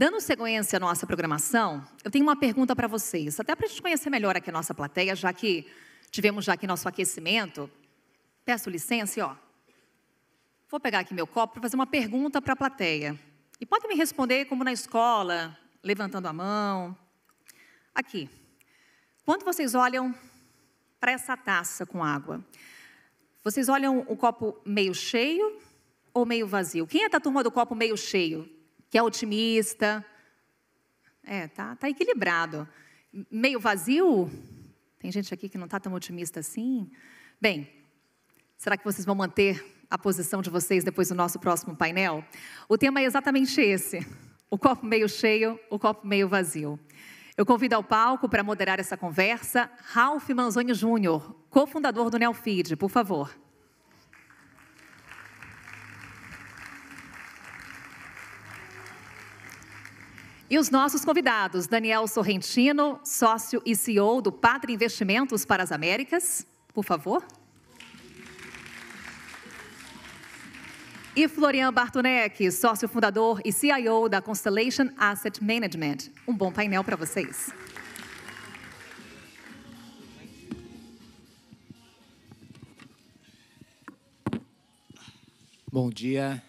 Dando sequência à nossa programação, eu tenho uma pergunta para vocês, até para a gente conhecer melhor aqui a nossa plateia, já que tivemos já aqui nosso aquecimento. Peço licença, ó. Vou pegar aqui meu copo para fazer uma pergunta para a plateia. E podem me responder como na escola, levantando a mão. Aqui. Quando vocês olham para essa taça com água, vocês olham o copo meio cheio ou meio vazio? Quem é da turma do copo meio cheio? que é otimista. É, tá, tá equilibrado. Meio vazio? Tem gente aqui que não está tão otimista assim? Bem, será que vocês vão manter a posição de vocês depois do nosso próximo painel? O tema é exatamente esse: o copo meio cheio, o copo meio vazio. Eu convido ao palco para moderar essa conversa Ralph Manzoni Júnior, cofundador do Neofeed, por favor. E os nossos convidados, Daniel Sorrentino, sócio e CEO do Padre Investimentos para as Américas, por favor. E Florian Bartonek, sócio fundador e CIO da Constellation Asset Management. Um bom painel para vocês. Bom dia,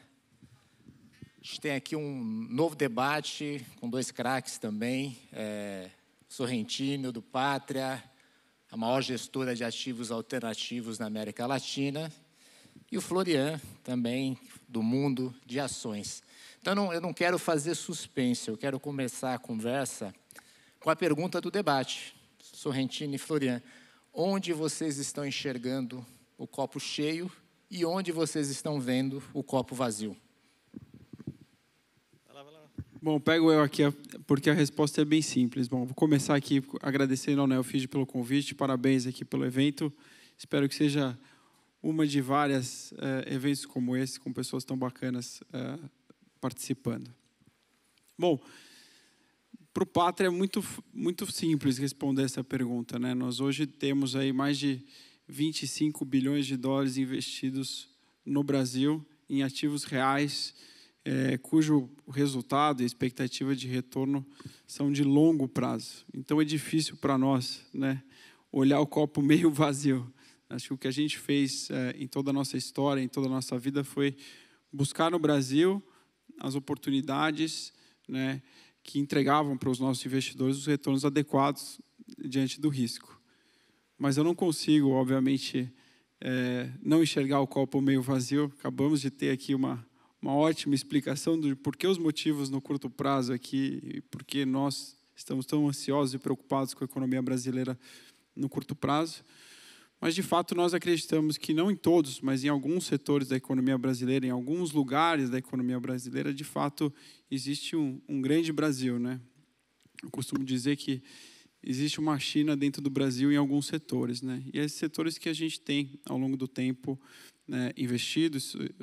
a gente tem aqui um novo debate com dois craques também, é, Sorrentino, do Pátria, a maior gestora de ativos alternativos na América Latina, e o Florian, também do mundo de ações. Então, não, eu não quero fazer suspense, eu quero começar a conversa com a pergunta do debate, Sorrentino e Florian. Onde vocês estão enxergando o copo cheio e onde vocês estão vendo o copo vazio? Bom, pego eu aqui porque a resposta é bem simples. Bom, vou começar aqui agradecendo ao Neofid pelo convite, parabéns aqui pelo evento. Espero que seja uma de várias eh, eventos como esse, com pessoas tão bacanas eh, participando. Bom, para o Pátria é muito, muito simples responder essa pergunta. Né? Nós hoje temos aí mais de 25 bilhões de dólares investidos no Brasil em ativos reais, é, cujo resultado e expectativa de retorno são de longo prazo. Então é difícil para nós né, olhar o copo meio vazio. Acho que o que a gente fez é, em toda a nossa história, em toda a nossa vida, foi buscar no Brasil as oportunidades né, que entregavam para os nossos investidores os retornos adequados diante do risco. Mas eu não consigo, obviamente, é, não enxergar o copo meio vazio. Acabamos de ter aqui uma uma ótima explicação de por que os motivos no curto prazo aqui e por que nós estamos tão ansiosos e preocupados com a economia brasileira no curto prazo. Mas, de fato, nós acreditamos que não em todos, mas em alguns setores da economia brasileira, em alguns lugares da economia brasileira, de fato, existe um, um grande Brasil. Né? Eu costumo dizer que existe uma China dentro do Brasil em alguns setores. Né? E esses setores que a gente tem, ao longo do tempo, né, investido,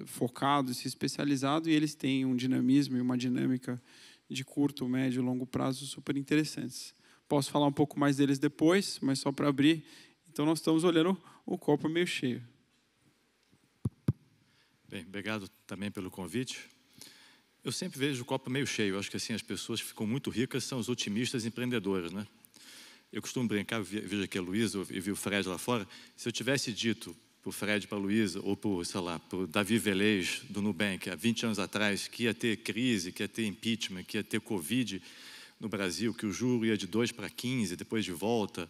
focado, se especializado, e eles têm um dinamismo e uma dinâmica de curto, médio e longo prazo super interessantes. Posso falar um pouco mais deles depois, mas só para abrir. Então, nós estamos olhando o copo meio cheio. Bem, obrigado também pelo convite. Eu sempre vejo o copo meio cheio. Eu acho que assim as pessoas que ficam muito ricas são os otimistas empreendedores, né? Eu costumo brincar, vejo aqui a Luísa e vi o Fred lá fora. Se eu tivesse dito por Fred, para Luísa, ou por, sei lá, por Davi Velez, do Nubank, há 20 anos atrás, que ia ter crise, que ia ter impeachment, que ia ter Covid no Brasil, que o juro ia de 2 para 15, depois de volta,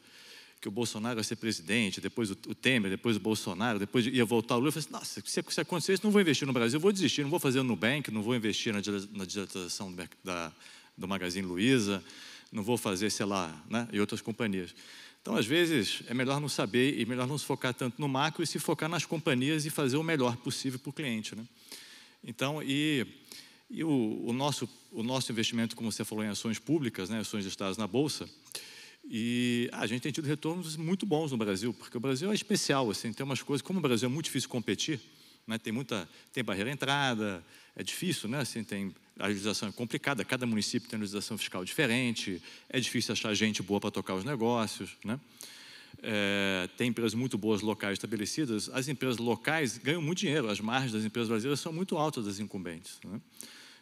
que o Bolsonaro ia ser presidente, depois o Temer, depois o Bolsonaro, depois ia voltar o Lula. Eu falei assim, nossa, se, acontecer isso, não vou investir no Brasil, vou desistir, não vou fazer no Nubank, não vou investir na, na dilatação da, do Magazine Luiza, não vou fazer, sei lá, né, e outras companhias. Então, às vezes, é melhor não saber e melhor não se focar tanto no macro e se focar nas companhias e fazer o melhor possível para o cliente. Né? Então, e, e o, o, nosso, o nosso investimento, como você falou, em ações públicas, né, ações listadas na Bolsa, e ah, a gente tem tido retornos muito bons no Brasil, porque o Brasil é especial, assim, tem umas coisas, como o Brasil é muito difícil competir, né, tem muita, tem barreira à entrada, é difícil, né, assim, tem a legislação é complicada, cada município tem uma legislação fiscal diferente, é difícil achar gente boa para tocar os negócios, né? É, tem empresas muito boas locais estabelecidas, as empresas locais ganham muito dinheiro, as margens das empresas brasileiras são muito altas das incumbentes. Né?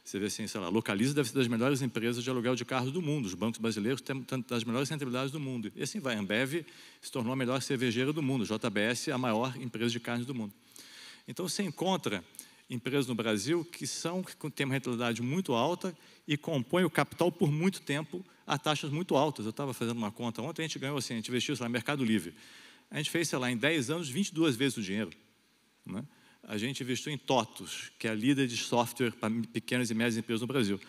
Você vê assim, sei lá, Localiza deve ser das melhores empresas de aluguel de carros do mundo, os bancos brasileiros têm das melhores rentabilidades do mundo. E assim vai, a Ambev se tornou a melhor cervejeira do mundo, JBS a maior empresa de carnes do mundo. Então você encontra empresas no Brasil que são que têm uma rentabilidade muito alta e compõem o capital por muito tempo a taxas muito altas. Eu estava fazendo uma conta ontem, a gente ganhou assim, a gente investiu, sei lá, Mercado Livre. A gente fez, sei lá, em 10 anos, 22 vezes o dinheiro. Né? A gente investiu em TOTOS, que é a líder de software para pequenas e médias empresas no Brasil.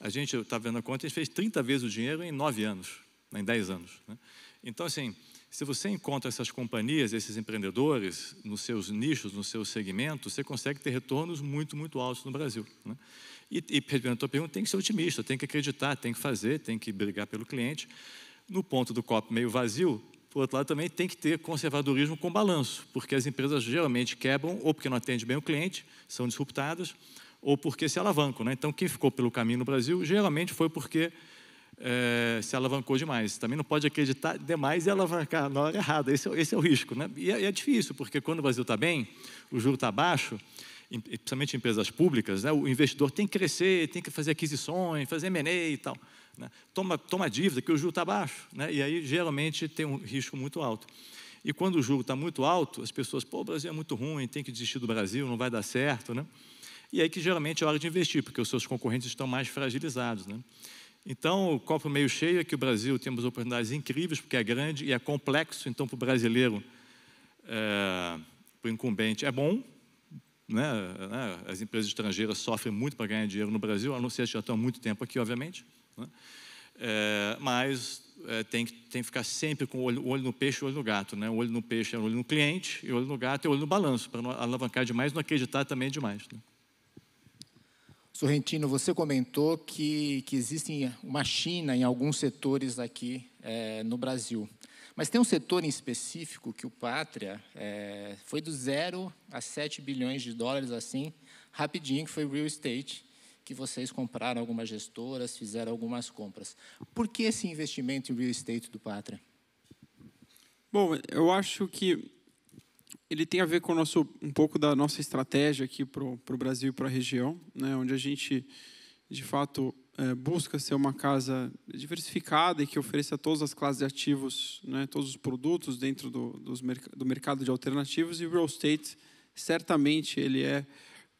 A gente, eu estava vendo a conta, a gente fez 30 vezes o dinheiro em 9 anos, né, em 10 anos. Né? Então, assim, se você encontra essas companhias, esses empreendedores, nos seus nichos, nos seus segmentos, você consegue ter retornos muito, muito altos no Brasil. Né? E, e a tua pergunta, tem que ser otimista, tem que acreditar, tem que fazer, tem que brigar pelo cliente. No ponto do copo meio vazio, por outro lado, também tem que ter conservadorismo com balanço, porque as empresas geralmente quebram ou porque não atendem bem o cliente, são disruptadas, ou porque se alavancam. Né? Então, quem ficou pelo caminho no Brasil, geralmente foi porque é, se alavancou demais. Também não pode acreditar demais e alavancar na hora errada. Esse, é esse é o risco. Né? E é, é difícil, porque quando o Brasil está bem, o juro está baixo, em, principalmente em empresas públicas, né? o investidor tem que crescer, tem que fazer aquisições, fazer M&A e tal. Né? Toma, toma dívida, que o juro está baixo. Né? E aí, geralmente, tem um risco muito alto. E quando o juro está muito alto, as pessoas, pô, o Brasil é muito ruim, tem que desistir do Brasil, não vai dar certo. Né? E é aí que geralmente é hora de investir, porque os seus concorrentes estão mais fragilizados. Né? Então, o copo meio cheio é que o Brasil temos oportunidades incríveis, porque é grande e é complexo, então, para o brasileiro, é, para o incumbente, é bom. Né? É, né? As empresas estrangeiras sofrem muito para ganhar dinheiro no Brasil, a não ser que já estão há muito tempo aqui, obviamente. Né? É, mas é, tem, tem que ficar sempre com o olho, olho no peixe e o olho no gato. Né? O olho no peixe é o olho no cliente, e o olho no gato é o olho no balanço, para não alavancar demais e não acreditar também demais. Né? Sorrentino, você comentou que, que existe uma China em alguns setores aqui é, no Brasil. Mas tem um setor em específico que o Pátria é, foi do zero a 7 bilhões de dólares, assim, rapidinho, que foi real estate, que vocês compraram algumas gestoras, fizeram algumas compras. Por que esse investimento em real estate do Pátria? Bom, eu acho que ele tem a ver com nosso, um pouco da nossa estratégia aqui para o Brasil e para a região, né, onde a gente, de fato, é, busca ser uma casa diversificada e que ofereça todas as classes de ativos, né, todos os produtos dentro do, dos, do mercado de alternativos, e o real estate, certamente, ele é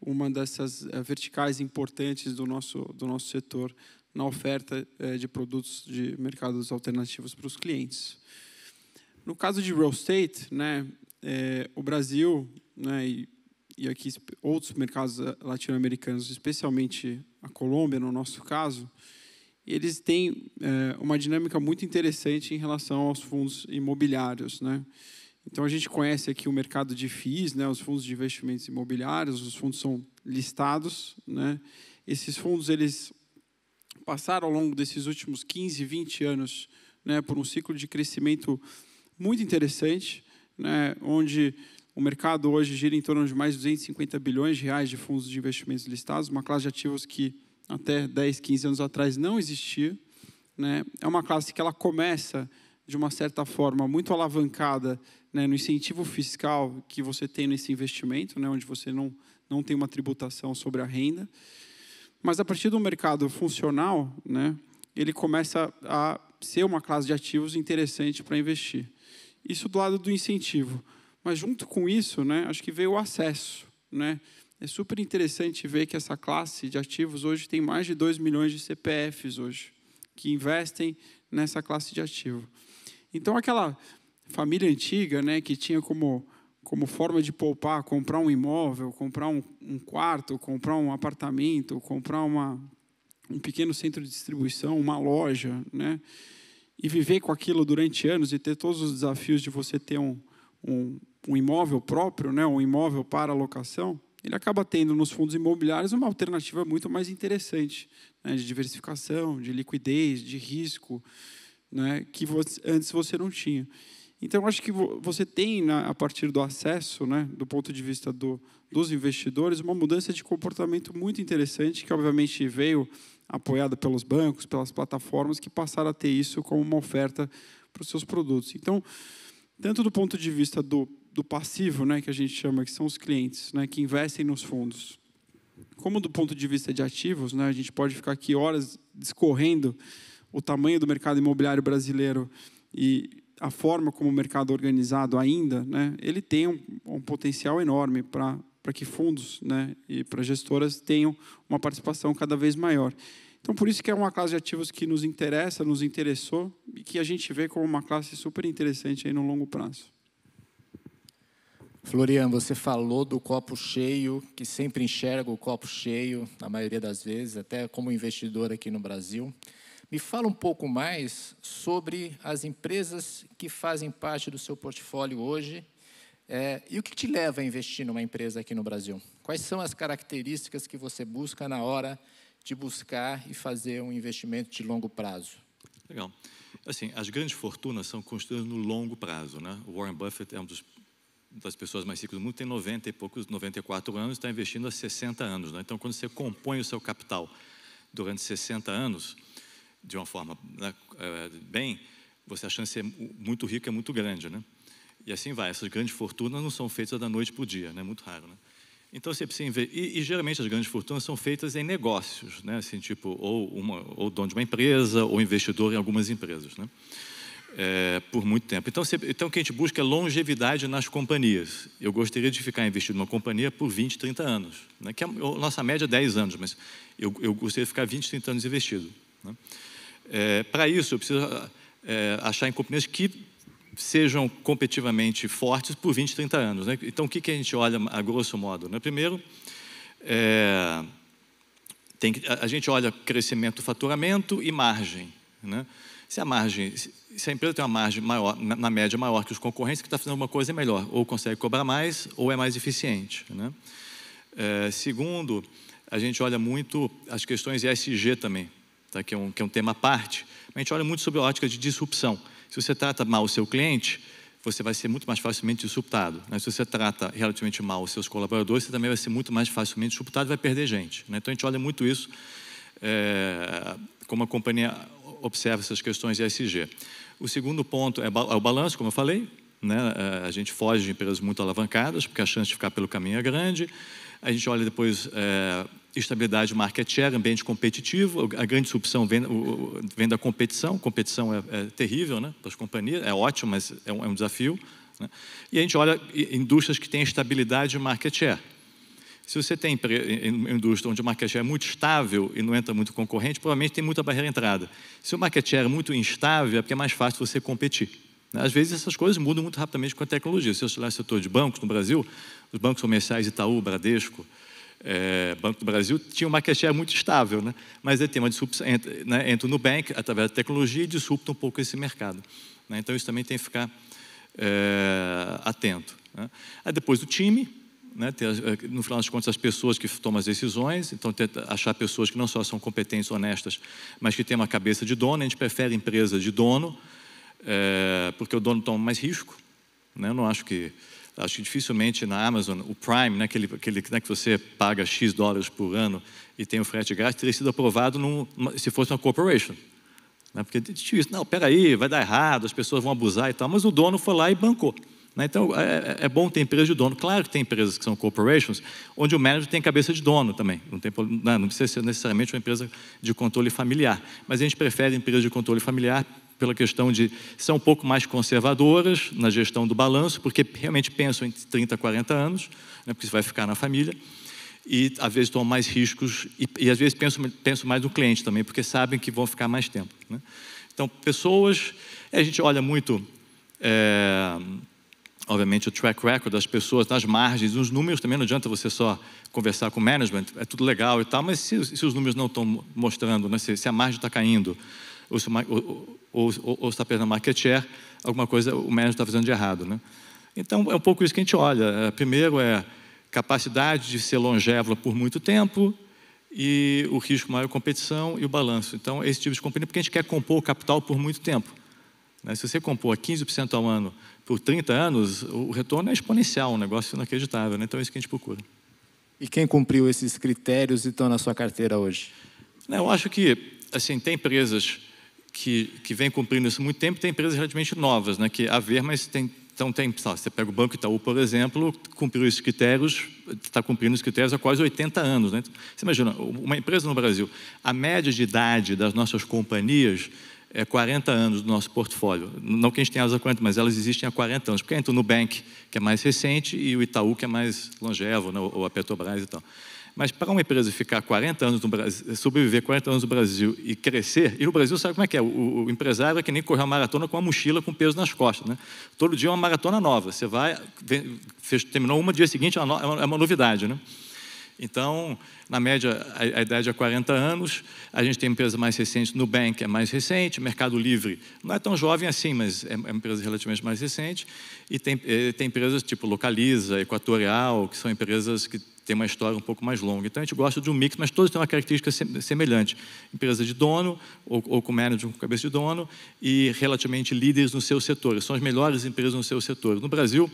uma dessas é, verticais importantes do nosso, do nosso setor na oferta é, de produtos de mercados alternativos para os clientes. No caso de real estate, né, é, o Brasil né, e, e aqui outros mercados eh, latino-americanos, especialmente a Colômbia, no nosso caso, eles têm é, uma dinâmica muito interessante em relação aos fundos imobiliários, né? Então a gente conhece aqui o mercado de FIIs, né? Os fundos de investimentos imobiliários, os fundos são listados, né? Esses fundos eles passaram ao longo desses últimos 15, 20 anos, né, por um ciclo de crescimento muito interessante né, onde o mercado hoje gira em torno de mais de 250 bilhões de reais de fundos de investimentos listados, uma classe de ativos que até 10, 15 anos atrás não existia. Né? É uma classe que ela começa, de uma certa forma, muito alavancada né, no incentivo fiscal que você tem nesse investimento, né, onde você não, não tem uma tributação sobre a renda. Mas a partir do mercado funcional, né, ele começa a ser uma classe de ativos interessante para investir. Isso do lado do incentivo. Mas junto com isso, né, acho que veio o acesso. Né? É super interessante ver que essa classe de ativos hoje tem mais de 2 milhões de CPFs hoje, que investem nessa classe de ativo. Então, aquela família antiga né, que tinha como, como forma de poupar, comprar um imóvel, comprar um, um quarto, comprar um apartamento, comprar uma, um pequeno centro de distribuição, uma loja, né? e viver com aquilo durante anos e ter todos os desafios de você ter um, um, um imóvel próprio, né, um imóvel para locação, ele acaba tendo nos fundos imobiliários uma alternativa muito mais interessante né, de diversificação, de liquidez, de risco, né, que você, antes você não tinha. Então, acho que você tem, a partir do acesso, né, do ponto de vista do, dos investidores, uma mudança de comportamento muito interessante, que obviamente veio apoiada pelos bancos, pelas plataformas, que passaram a ter isso como uma oferta para os seus produtos. Então, tanto do ponto de vista do, do passivo, né, que a gente chama, que são os clientes, né, que investem nos fundos, como do ponto de vista de ativos, né, a gente pode ficar aqui horas discorrendo o tamanho do mercado imobiliário brasileiro e a forma como o mercado é organizado ainda, né, ele tem um, um potencial enorme para para que fundos né, e para gestoras tenham uma participação cada vez maior. Então, por isso que é uma classe de ativos que nos interessa, nos interessou e que a gente vê como uma classe super interessante aí no longo prazo. Florian, você falou do copo cheio, que sempre enxerga o copo cheio, na maioria das vezes, até como investidor aqui no Brasil. Me fala um pouco mais sobre as empresas que fazem parte do seu portfólio hoje é, e o que te leva a investir numa empresa aqui no Brasil? Quais são as características que você busca na hora de buscar e fazer um investimento de longo prazo? Legal. Assim, as grandes fortunas são construídas no longo prazo, né? O Warren Buffett é um dos das pessoas mais ricas do mundo tem 90 e poucos, 94 anos, está investindo há 60 anos. Né? Então, quando você compõe o seu capital durante 60 anos, de uma forma né, é, bem, você a chance de ser muito rico é muito grande. Né? E assim vai. Essas grandes fortunas não são feitas da noite para o dia, né? muito raro. Né? Então você precisa ver. E, e, geralmente as grandes fortunas são feitas em negócios, né? assim, tipo, ou, uma, ou dono de uma empresa, ou investidor em algumas empresas. Né? É, por muito tempo. Então, você, então, o que a gente busca é longevidade nas companhias. Eu gostaria de ficar investido numa companhia por 20, 30 anos, né? que a é, nossa média é 10 anos, mas eu, eu gostaria de ficar 20, 30 anos investido. Né? É, Para isso, eu preciso é, achar em companhias que sejam competitivamente fortes por 20, 30 anos. Né? Então, o que, que a gente olha a grosso modo? Né? Primeiro, é, tem que, a, a gente olha crescimento do faturamento e margem. Né? Se a margem, se a empresa tem uma margem maior, na, na média maior que os concorrentes, que está fazendo uma coisa é melhor, ou consegue cobrar mais, ou é mais eficiente. Né? É, segundo, a gente olha muito as questões ESG também, tá? que, é um, que é um tema à parte, mas a gente olha muito sobre a ótica de disrupção. Se você trata mal o seu cliente, você vai ser muito mais facilmente disruptado. Né? Se você trata relativamente mal os seus colaboradores, você também vai ser muito mais facilmente disruptado e vai perder gente. Né? Então, a gente olha muito isso, é, como a companhia observa essas questões de ESG. O segundo ponto é, é, o balanço, como eu falei. Né? Eh, a gente foge de empresas muito alavancadas, porque a chance de ficar pelo caminho é grande. A gente olha depois... É, estabilidade de market share, ambiente competitivo, a grande disrupção vem, vem da competição, competição é, é terrível né, para as companhias, é ótimo, mas é um, é um desafio. Né? E a gente olha indústrias que têm estabilidade de market share. Se você tem indústria onde o market share é muito estável e não entra muito concorrente, provavelmente tem muita barreira de entrada. Se o market share é muito instável, é porque é mais fácil você competir. Né. Às vezes essas coisas mudam muito rapidamente com a tecnologia. Se eu olhar o setor de bancos no Brasil, os bancos comerciais Itaú, Bradesco, é, Banco do Brasil tinha uma market share muito estável, né? mas ele tem uma disrupção, entra, né, entra através da tecnologia e disrupta um pouco esse mercado. Né? Então, isso também tem que ficar é, atento. Né? Aí depois o time, né, é, no final das contas, as pessoas que tomam as decisões, então ter, achar pessoas que não só são competentes, honestas, mas que têm uma cabeça de dono, a gente prefere empresa de dono, é, porque o dono toma mais risco, né? eu não acho que acho que dificilmente na Amazon, o Prime, né, aquele, aquele né, que você paga X dólares por ano e tem o frete grátis, teria sido aprovado num, se fosse uma corporation. Né, porque é isso, não, peraí, vai dar errado, as pessoas vão abusar e tal, mas o dono foi lá e bancou. Né, então, é, é, é bom ter empresa de dono. Claro que tem empresas que são corporations, onde o manager tem cabeça de dono também. Não, tem, não, não precisa ser necessariamente uma empresa de controle familiar. Mas a gente prefere empresa de controle familiar pela questão de são um pouco mais conservadoras na gestão do balanço, porque realmente pensam em 30, 40 anos, né, porque isso vai ficar na família, e às vezes tomam mais riscos, e, e às vezes pensam, pensam mais no cliente também, porque sabem que vão ficar mais tempo. Né? Então, pessoas, a gente olha muito, é, obviamente, o track record das pessoas nas margens, os números também, não adianta você só conversar com o management, é tudo legal e tal, mas se, se os números não estão mostrando, né, se, se a margem está caindo, ou, se está perdendo market share, alguma coisa o manager está fazendo de errado. Né? Então, é um pouco isso que a gente olha. É, primeiro é capacidade de ser longeva por muito tempo e o risco maior é competição e o balanço. Então, esse tipo de companhia, porque a gente quer compor o capital por muito tempo. Né? Se você compor a 15% ao ano por 30 anos, o retorno é exponencial, um negócio inacreditável. Né? Então, é isso que a gente procura. E quem cumpriu esses critérios e estão na sua carteira hoje? Eu acho que, assim, tem empresas que, que vem cumprindo isso há muito tempo, tem empresas relativamente novas, né, que a ver, mas tem, então tem, sabe, você pega o Banco Itaú, por exemplo, cumpriu esses critérios, está cumprindo os critérios há quase 80 anos. Né? Você imagina, uma empresa no Brasil, a média de idade das nossas companhias é 40 anos do nosso portfólio. Não que a gente tenha elas há 40, mas elas existem há 40 anos. Porque entra o Nubank, que é mais recente, e o Itaú, que é mais longevo, né? ou a Petrobras e tal. Mas para uma empresa ficar 40 anos no Brasil, sobreviver 40 anos no Brasil e crescer, e no Brasil sabe como é que é? O, o empresário é que nem correr uma maratona com uma mochila com peso nas costas. Né? Todo dia é uma maratona nova. Você vai, fez, terminou uma, dia seguinte é, é uma, é uma novidade. Né? Então, na média, a, a, idade é 40 anos, a gente tem empresa mais recente, Nubank é mais recente, Mercado Livre não é tão jovem assim, mas é, é uma empresa relativamente mais recente, e tem, eh, tem empresas tipo Localiza, Equatorial, que são empresas que tem uma história um pouco mais longa. Então a gente gosta de um mix, mas todos têm uma característica semelhante. Empresa de dono, ou, ou com manager com cabeça de dono, e relativamente líderes no seu setor. São as melhores empresas no seu setor. No Brasil,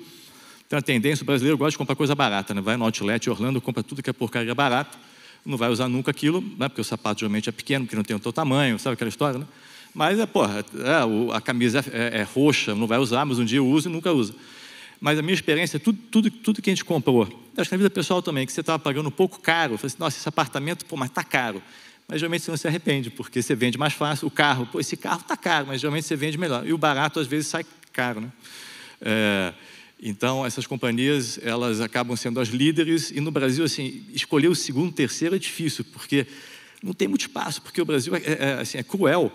tem uma tendência, o brasileiro gosta de comprar coisa barata, né? vai no outlet Orlando, compra tudo que é porcaria barata, não vai usar nunca aquilo, né? porque o sapato geralmente é pequeno, porque não tem o teu tamanho, sabe aquela história, né? Mas, é, porra, é, a camisa é, é, é, roxa, não vai usar, mas um dia usa e nunca usa. Mas a minha experiência, é tudo, tudo, tudo que a gente comprou, acho que na vida pessoal também, que você estava pagando um pouco caro, você assim, nossa, esse apartamento, pô, mas está caro. Mas geralmente você não se arrepende, porque você vende mais fácil. O carro, pô, esse carro está caro, mas geralmente você vende melhor. E o barato, às vezes, sai caro, né? É, então, essas companhias, elas acabam sendo as líderes. E no Brasil, assim, escolher o segundo, terceiro é difícil, porque não tem muito espaço, porque o Brasil é, é, é assim, é cruel.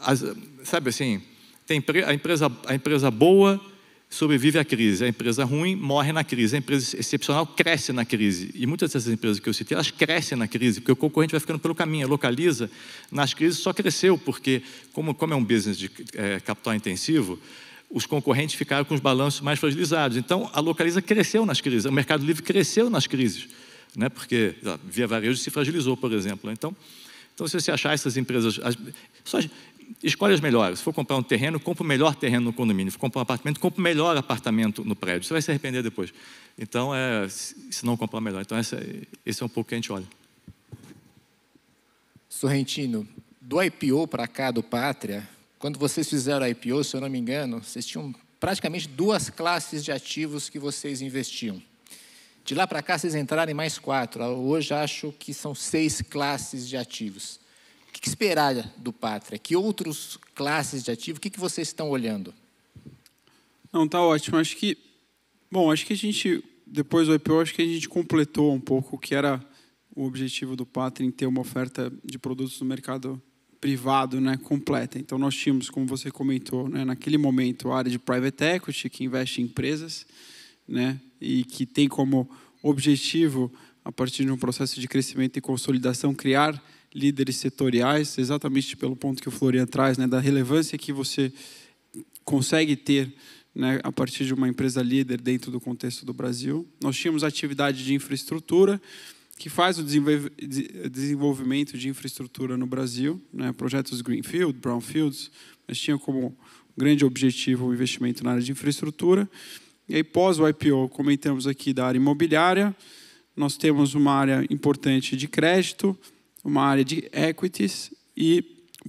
As, sabe assim, tem a empresa, a empresa boa sobrevive à crise. A é empresa ruim morre na crise. A é empresa excepcional cresce na crise. E muitas dessas empresas que eu citei, elas crescem na crise, porque o concorrente vai ficando pelo caminho. A Localiza, nas crises, só cresceu, porque, como, como é um business de é, capital intensivo, os concorrentes ficaram com os balanços mais fragilizados. Então, a Localiza cresceu nas crises. O Mercado Livre cresceu nas crises, né? porque a Via Varejo se fragilizou, por exemplo. Então, então, se você achar essas empresas. As, só, escolhe as melhores. Se for comprar um terreno, compra o melhor terreno no condomínio. Se for comprar um apartamento, compra o melhor apartamento no prédio. Você vai se arrepender depois. Então, é, se não comprar melhor. Então, essa, esse é um pouco que a gente olha. Sorrentino, do IPO para cá, do Pátria, quando vocês fizeram a IPO, se eu não me engano, vocês tinham praticamente duas classes de ativos que vocês investiam. De lá para cá, vocês entraram em mais quatro. Hoje, acho que são seis classes de ativos que, que esperar do Pátria? Que outros classes de ativo, o que, que vocês estão olhando? Não, tá ótimo. Acho que, bom, acho que a gente, depois do IPO, acho que a gente completou um pouco o que era o objetivo do Pátria em ter uma oferta de produtos no mercado privado né, completa. Então, nós tínhamos, como você comentou, né, naquele momento, a área de private equity, que investe em empresas, né, e que tem como objetivo, a partir de um processo de crescimento e consolidação, criar líderes setoriais, exatamente pelo ponto que o Florian traz, né, da relevância que você consegue ter né, a partir de uma empresa líder dentro do contexto do Brasil. Nós tínhamos atividade de infraestrutura, que faz o desenvolvimento de infraestrutura no Brasil, né, projetos Greenfield, Brownfields, mas tinha como grande objetivo o investimento na área de infraestrutura. E aí, pós o IPO, comentamos aqui da área imobiliária, nós temos uma área importante de crédito, uma área de equities e,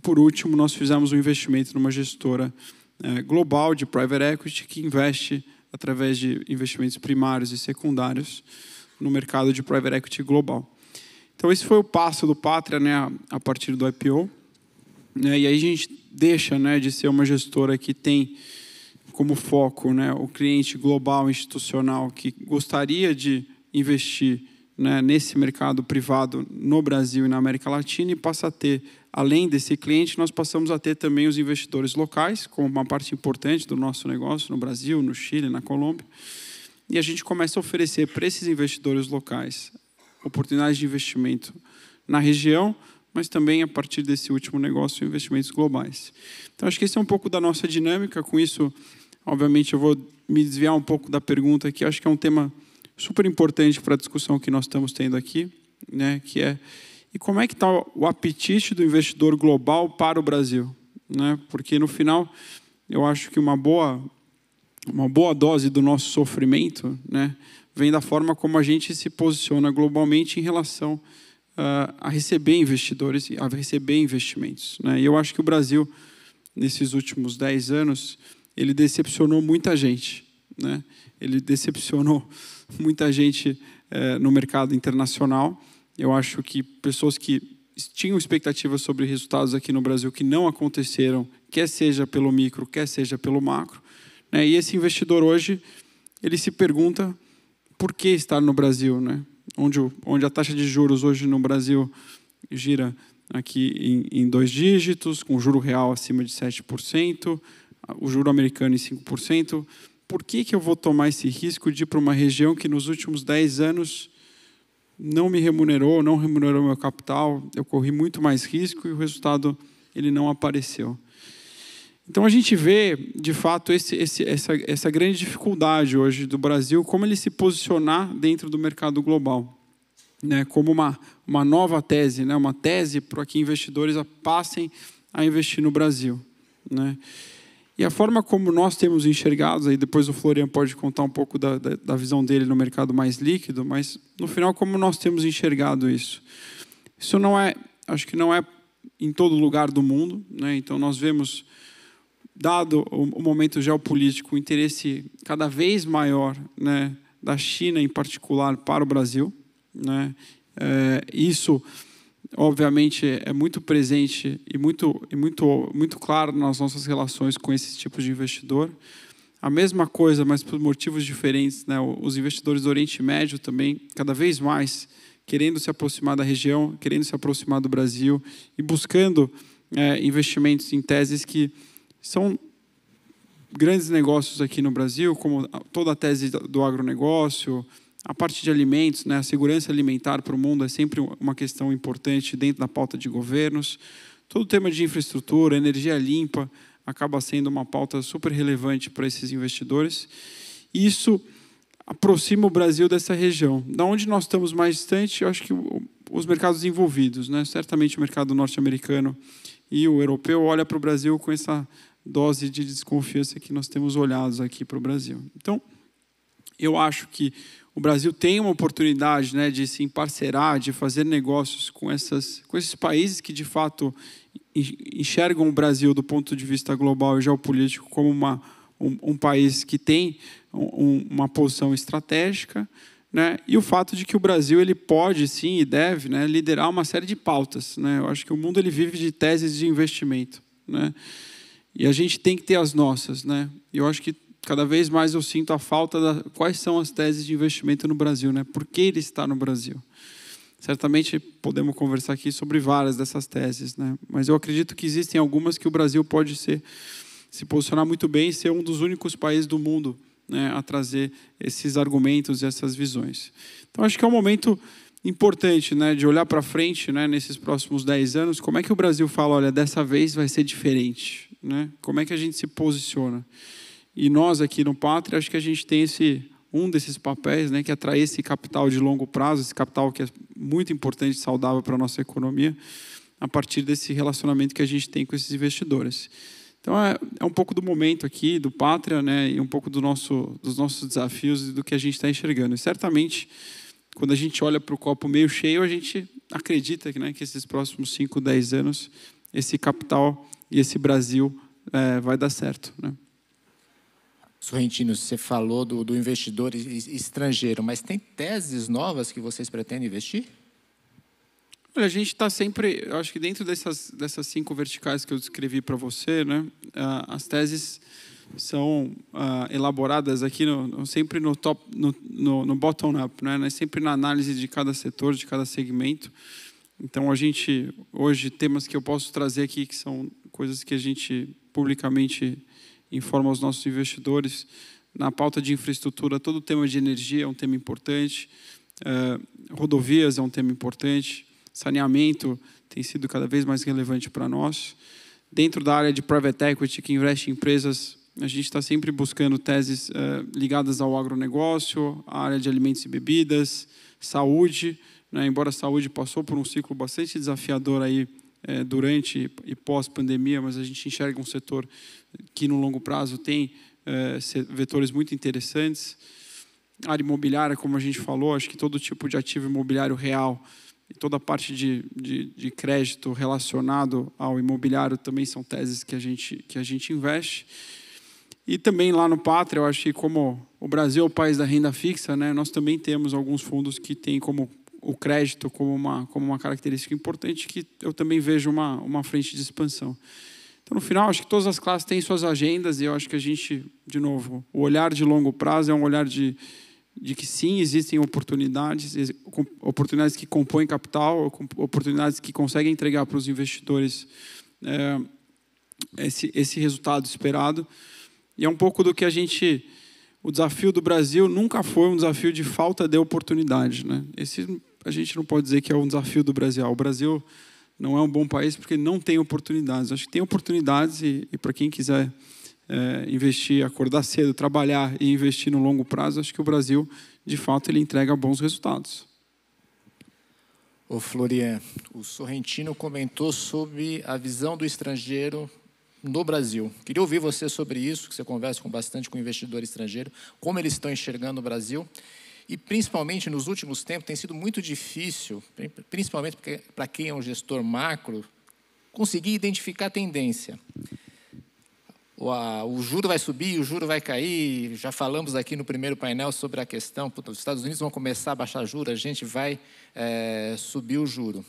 por último, nós fizemos um investimento numa gestora é, global de private equity que investe através de investimentos primários e secundários no mercado de private equity global. Então esse foi o passo do Pátria, né, a partir do IPO. Né, e aí a gente deixa, né, de ser uma gestora que tem como foco, né, o cliente global institucional que gostaria de investir né, nesse mercado privado no Brasil e na América Latina e passa a ter, além desse cliente, nós passamos a ter também os investidores locais, como uma parte importante do nosso negócio no Brasil, no Chile, na Colômbia. E a gente começa a oferecer para esses investidores locais oportunidades de investimento na região, mas também a partir desse último negócio, investimentos globais. Então, acho que esse é um pouco da nossa dinâmica. Com isso, obviamente, eu vou me desviar um pouco da pergunta aqui. Acho que é um tema super importante para a discussão que nós estamos tendo aqui, né, que é e como é que está o apetite do investidor global para o Brasil, né? Porque no final eu acho que uma boa uma boa dose do nosso sofrimento, né, vem da forma como a gente se posiciona globalmente em relação uh, a receber investidores e a receber investimentos, né? E eu acho que o Brasil nesses últimos 10 anos ele decepcionou muita gente, né? ele decepcionou muita gente é, no mercado internacional. Eu acho que pessoas que tinham expectativas sobre resultados aqui no Brasil que não aconteceram, quer seja pelo micro, quer seja pelo macro. Né? E esse investidor hoje, ele se pergunta por que estar no Brasil, né? onde, onde a taxa de juros hoje no Brasil gira aqui em, em dois dígitos, com juro real acima de 7%, o juro americano em 5%, por que, que eu vou tomar esse risco de ir para uma região que nos últimos 10 anos não me remunerou, não remunerou meu capital, eu corri muito mais risco e o resultado ele não apareceu. Então a gente vê, de fato, esse, esse, essa, essa grande dificuldade hoje do Brasil, como ele se posicionar dentro do mercado global. Né, como uma, uma nova tese, né, uma tese para que investidores passem a investir no Brasil. Né. E a forma como nós temos enxergado, aí depois o Florian pode contar um pouco da, da, da visão dele no mercado mais líquido, mas no final, como nós temos enxergado isso? Isso não é, acho que não é em todo lugar do mundo, né? então nós vemos, dado o, momento geopolítico, o interesse cada vez maior né, da China em particular para o Brasil, né? É, isso obviamente é muito presente e muito e muito muito claro nas nossas relações com esse tipo de investidor. A mesma coisa, mas por motivos diferentes, né? Os investidores do Oriente Médio também, cada vez mais querendo se aproximar da região, querendo se aproximar do Brasil e buscando é, investimentos em teses que são grandes negócios aqui no Brasil, como toda a tese do agronegócio, a parte de alimentos, né, a segurança alimentar para o mundo é sempre uma questão importante dentro da pauta de governos. Todo o tema de infraestrutura, energia limpa, acaba sendo uma pauta super relevante para esses investidores. Isso aproxima o Brasil dessa região. Da onde nós estamos mais distante, eu acho que os mercados envolvidos, né? certamente o mercado norte-americano e o europeu olha para o Brasil com essa dose de desconfiança que nós temos olhados aqui para o Brasil. Então, eu acho que o Brasil tem uma oportunidade né, de se emparcerar, de fazer negócios com, essas, com esses países que de fato enxergam o Brasil do ponto de vista global e geopolítico como uma, um, um país que tem um, uma posição estratégica. Né? E o fato de que o Brasil ele pode sim e deve né, liderar uma série de pautas. Né? Eu acho que o mundo ele vive de teses de investimento. Né? E a gente tem que ter as nossas. Né? Eu acho que Cada vez mais eu sinto a falta da quais são as teses de investimento no Brasil, né? Por que ele está no Brasil? Certamente podemos conversar aqui sobre várias dessas teses, né? Mas eu acredito que existem algumas que o Brasil pode ser se posicionar muito bem e ser um dos únicos países do mundo né, a trazer esses argumentos e essas visões. Então, acho que é um momento importante né, de olhar para frente né, nesses próximos 10 anos. Como é que o Brasil fala, olha, dessa vez vai ser diferente? Né? Como é que a gente se posiciona? E nós aqui no Pátria, acho que a gente tem esse um desses papéis, né, que é atrair esse capital de longo prazo, esse capital que é muito importante e saudável para a nossa economia, a partir desse relacionamento que a gente tem com esses investidores. Então é, é um pouco do momento aqui do Pátria, né, e um pouco do nosso, dos nossos desafios e do que a gente está enxergando. E certamente, quando a gente olha para o copo meio cheio, a gente acredita que, né, que esses próximos 5, 10 anos, esse capital e esse Brasil é, vai dar certo. Né? Sorrentino, você falou do, do investidor estrangeiro, mas tem teses novas que vocês pretendem investir? Olha, a gente está sempre, eu acho que dentro dessas, dessas cinco verticais que eu descrevi para você, né, as teses são uh, elaboradas aqui no, no, sempre no top, no, no, no bottom up, né, né, sempre na análise de cada setor, de cada segmento. Então a gente hoje temas que eu posso trazer aqui que são coisas que a gente publicamente informa os nossos investidores. Na pauta de infraestrutura, todo o tema de energia é um tema importante, uh, rodovias é um tema importante, saneamento tem sido cada vez mais relevante para nós. Dentro da área de private equity, que investe em empresas, a gente está sempre buscando teses uh, ligadas ao agronegócio, à área de alimentos e bebidas, saúde. Né? Embora a saúde passou por um ciclo bastante desafiador aí eh, durante e pós-pandemia, mas a gente enxerga um setor que no longo prazo tem eh, vetores muito interessantes. A área imobiliária, como a gente falou, acho que todo tipo de ativo imobiliário real e toda a parte de, de, de crédito relacionado ao imobiliário também são teses que a gente, que a gente investe. E também lá no Pátria, eu acho que como o Brasil é o país da renda fixa, né, nós também temos alguns fundos que têm como o crédito como uma, como uma característica importante que eu também vejo uma, uma frente de expansão. Então, no final, acho que todas as classes têm suas agendas e eu acho que a gente, de novo, o olhar de longo prazo é um olhar de, de que sim, existem oportunidades, oportunidades que compõem capital, oportunidades que conseguem entregar para os investidores é, esse, esse resultado esperado. E é um pouco do que a gente. O desafio do Brasil nunca foi um desafio de falta de oportunidade. Né? Esse a gente não pode dizer que é um desafio do Brasil. Ah, o Brasil não é um bom país porque não tem oportunidades. Acho que tem oportunidades e, e para quem quiser é, investir, acordar cedo, trabalhar e investir no longo prazo, acho que o Brasil, de fato, ele entrega bons resultados. O Florian, o Sorrentino comentou sobre a visão do estrangeiro no Brasil. Queria ouvir você sobre isso, que você conversa com bastante com investidor estrangeiro, como eles estão enxergando o Brasil e, principalmente, nos últimos tempos, tem sido muito difícil, principalmente para quem é um gestor macro, conseguir identificar a tendência. O, a, o, juro vai subir, o juro vai cair. Já falamos aqui no primeiro painel sobre a questão: os Estados Unidos vão começar a baixar juro, a gente vai é, subir o juro.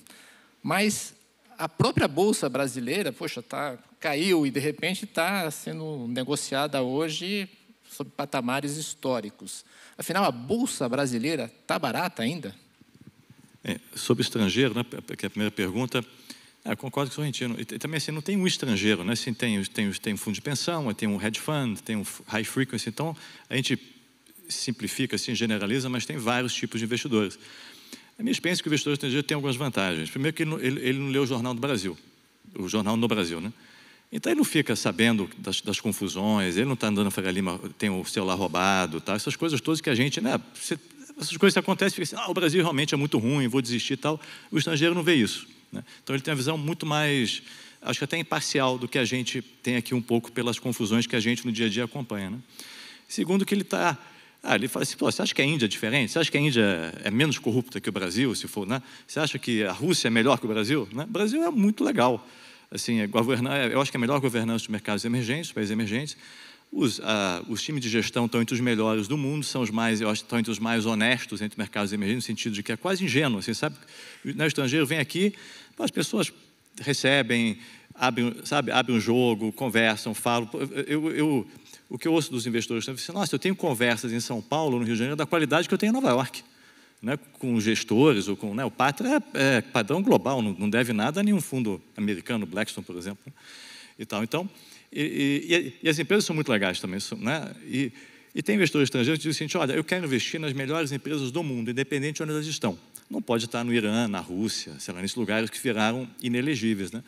Mas a própria bolsa brasileira, poxa, tá, caiu e de repente está sendo negociada hoje sobre patamares históricos. Afinal, a bolsa brasileira está barata ainda? É, sobre estrangeiro, né, que é a primeira pergunta, é, concordo com o Sorrentino. E, também assim, não tem um estrangeiro, né? Assim, tem, tem, tem um fundo de pensão, tem um hedge fund, tem um high frequency. Então, a gente simplifica, assim, generaliza, mas tem vários tipos de investidores. A minha experiência é que o investidor estrangeiro tem algumas vantagens. Primeiro que ele, ele, ele não leu o Jornal do Brasil, o Jornal no Brasil, né? Então ele não fica sabendo das, das confusões, ele não está andando na Faria Lima, tem o celular roubado, tá? essas coisas todas que a gente, né? Você, essas coisas que acontecem, fica assim, ah, o Brasil realmente é muito ruim, vou desistir e tal. O estrangeiro não vê isso. Né? Então ele tem uma visão muito mais, acho que até imparcial do que a gente tem aqui um pouco pelas confusões que a gente no dia a dia acompanha. Né? Segundo que ele está ah, ele fala assim, você acha que a Índia é diferente? Você acha que a Índia é menos corrupta que o Brasil, se for, né? Você acha que a Rússia é melhor que o Brasil? Né? O Brasil é muito legal. Assim, é, governar, é, eu acho que é a melhor governança de mercados emergentes, países emergentes. Os, ah, os times de gestão estão entre os melhores do mundo, são os mais, eu acho, estão entre os mais honestos entre mercados emergentes, no sentido de que é quase ingênuo, assim, sabe? No né, estrangeiro vem aqui, as pessoas recebem, abrem, sabe, abrem um jogo, conversam, falam. Eu, eu, o que eu ouço dos investidores é assim, nossa, eu tenho conversas em São Paulo, no Rio de Janeiro, da qualidade que eu tenho em Nova York né, com gestores ou com né, o pátria é, é padrão global, não, não, deve nada a nenhum fundo americano, Blackstone, por exemplo, e tal. Então, e, e, e, as empresas são muito legais também, são, né? E, e, tem investidores estrangeiros que dizem assim, olha, eu quero investir nas melhores empresas do mundo, independente de onde elas estão. Não pode estar no Irã, na Rússia, sei lá, nesses lugares que viraram inelegíveis, né?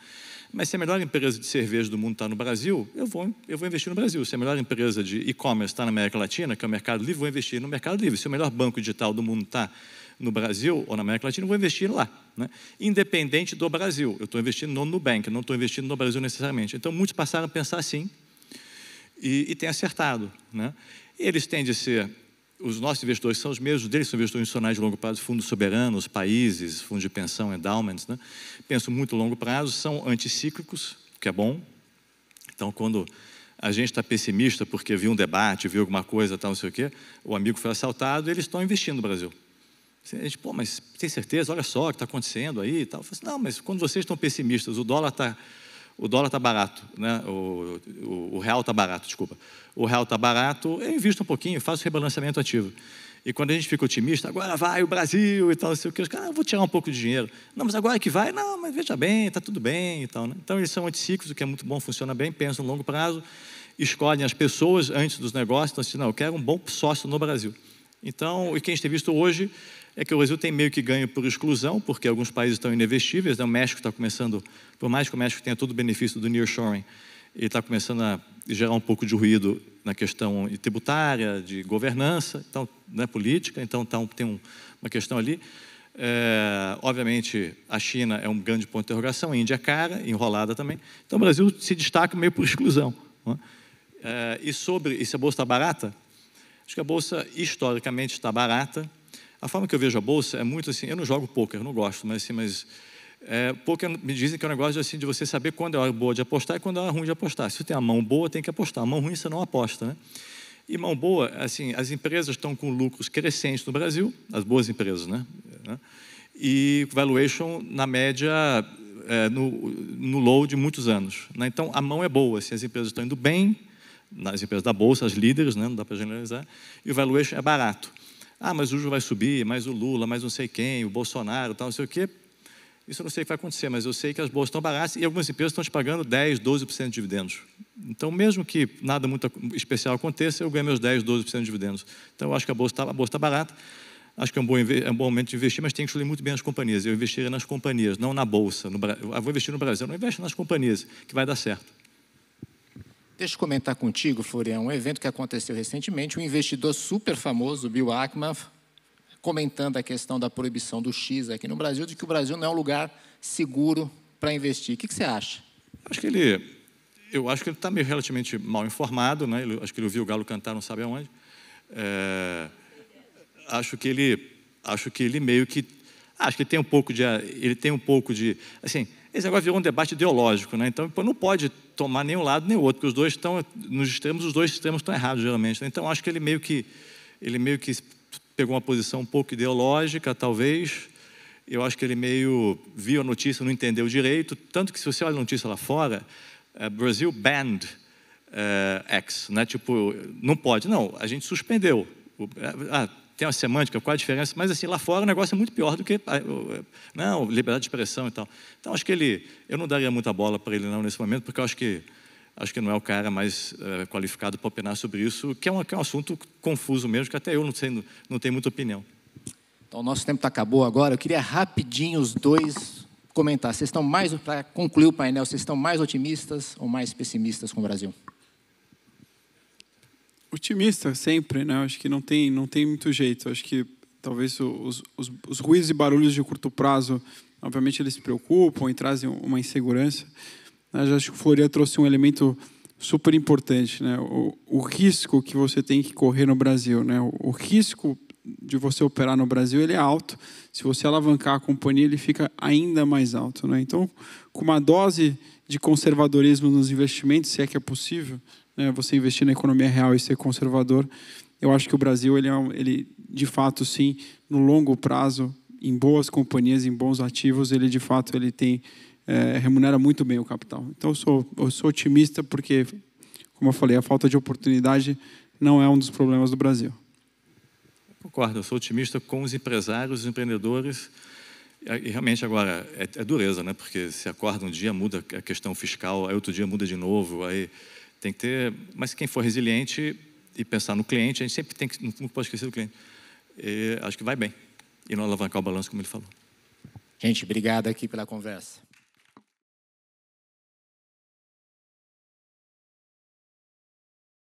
Mas se a melhor empresa de cerveja do mundo está no Brasil, eu vou, eu vou investir no Brasil. Se a melhor empresa de e-commerce está na América Latina, que é o Mercado Livre, eu vou investir no Mercado Livre. Se o melhor banco digital do mundo está no Brasil ou na América Latina, eu vou investir lá. Né? Independente do Brasil. Eu estou investindo no Nubank, não estou investindo no Brasil necessariamente. Então, muitos passaram a pensar assim e, e têm acertado. Né? Eles têm de ser os nossos investidores são os mesmos deles, são investidores institucionais de longo prazo, fundos soberanos, países, fundos de pensão, endowments, né? pensam muito longo prazo, são anticíclicos, que é bom. Então, quando a gente está pessimista porque viu um debate, viu alguma coisa, tal, não sei o quê, o amigo foi assaltado, eles estão investindo no Brasil. A gente, pô, mas tem certeza? Olha só o que está acontecendo aí e tal. Eu falo assim, não, mas quando vocês estão pessimistas, o dólar está o dólar está barato, né? o, o, o real está barato, desculpa. O real está barato, eu invisto um pouquinho, faço rebalanceamento ativo. E quando a gente fica otimista, agora vai o Brasil e tal, não sei o os caras, ah, vou tirar um pouco de dinheiro. Não, mas agora que vai, não, mas veja bem, está tudo bem e tal. Né? Então eles são anticiclos, o que é muito bom, funciona bem, pensam no longo prazo, escolhem as pessoas antes dos negócios, então assim, não, eu quero um bom sócio no Brasil. Então, e quem a gente tem visto hoje é que o Brasil tem meio que ganho por exclusão, porque alguns países estão ininvestíveis. Né? O México está começando, por mais que o México tenha todo o benefício do nearshoring, ele está começando a gerar um pouco de ruído na questão tributária, de governança, então, né, política, então tá um, tem um, uma questão ali. É, obviamente, a China é um grande ponto de interrogação, a Índia é cara, enrolada também. Então, o Brasil se destaca meio por exclusão. Né? É, e sobre, e se a Bolsa está barata? Acho que a Bolsa, historicamente, está barata, a forma que eu vejo a bolsa é muito assim, eu não jogo poker, eu não gosto, mas assim, mas é, poker me dizem que é um negócio assim de você saber quando é hora boa de apostar e quando é hora ruim de apostar. Se você tem a mão boa, tem que apostar. A mão ruim você não aposta, né? E mão boa, assim, as empresas estão com lucros crescentes no Brasil, as boas empresas, né? É, né? E valuation na média é, no, no low de muitos anos. Né? Então a mão é boa, assim, as empresas estão indo bem, nas empresas da bolsa, as líderes, né? não dá para generalizar, e o valuation é barato. Ah, mas o Ju vai subir, mais o Lula, mais não sei quem, o Bolsonaro, tal, não sei o quê. Isso eu não sei o que vai acontecer, mas eu sei que as bolsas estão baratas e algumas empresas estão te pagando 10, 12% de dividendos. Então, mesmo que nada muito especial aconteça, eu ganho meus 10, 12% de dividendos. Então, eu acho que a bolsa está tá barata, acho que é um, bom, é um bom momento de investir, mas tem que escolher muito bem as companhias. Eu investiria nas companhias, não na bolsa. No, eu vou investir no Brasil, não investo nas companhias, que vai dar certo. Deixa eu comentar contigo, Florian, um evento que aconteceu recentemente, um investidor super famoso, Bill Ackman, comentando a questão da proibição do X aqui no Brasil, de que o Brasil não é um lugar seguro para investir. O que, que você acha? Acho que ele, eu acho que ele está meio relativamente mal informado, né? Ele, acho que ele ouviu o galo cantar, não sabe aonde. É, acho que ele, acho que ele meio que, ah, acho que tem um pouco de, ele tem um pouco de, assim, esse agora virou um debate ideológico, né? Então, não pode tomar nem um lado nem o outro, porque os dois estão, nos extremos, os dois extremos estão errados, geralmente. Né? Então, acho que ele meio que, ele meio que pegou uma posição um pouco ideológica, talvez. Eu acho que ele meio viu a notícia, não entendeu direito. Tanto que, se você olha a notícia lá fora, é Brasil banned é, X, né? Tipo, não pode. Não, a gente suspendeu. É, ah, tem uma semântica, qual a diferença, mas assim, lá fora o negócio é muito pior do que ah, não, liberdade de expressão e tal. Então acho que ele, eu não daria muita bola para ele não nesse momento, porque eu acho que acho que não é o cara mais é, qualificado para opinar sobre isso, que é, um, que é um assunto confuso mesmo, que até eu não, sei, não, não tenho muita opinião. Então, o nosso tempo está acabou agora. Eu queria rapidinho os dois comentar. Vocês estão mais, para concluir o painel, vocês estão mais otimistas ou mais pessimistas com o Brasil? otimista sempre, né? Acho que não tem, não tem muito jeito. Acho que talvez os, os, os ruídos e barulhos de curto prazo, obviamente, eles se preocupam e trazem uma insegurança. Mas acho que o Floria trouxe um elemento super importante, né? O, o, risco que você tem que correr no Brasil, né? O, o, risco de você operar no Brasil ele é alto. Se você alavancar a companhia, ele fica ainda mais alto, né? Então, com uma dose de conservadorismo nos investimentos, se é que é possível, né, você investir na economia real e ser conservador, eu acho que o Brasil, ele, é um, ele de fato, sim, no longo prazo, em boas companhias, em bons ativos, ele de fato ele tem é, remunera muito bem o capital. Então, eu sou, eu sou otimista porque, como eu falei, a falta de oportunidade não é um dos problemas do Brasil. concordo, eu sou otimista com os empresários, os empreendedores. E realmente agora é, é dureza, né? Porque se acorda um dia muda a questão fiscal, aí outro dia muda de novo, aí tem que ter, mas quem for resiliente e pensar no cliente, a gente sempre tem que, não pode esquecer do cliente. E acho que vai bem. E não alavancar o balanço, como ele falou. Gente, obrigado aqui pela conversa.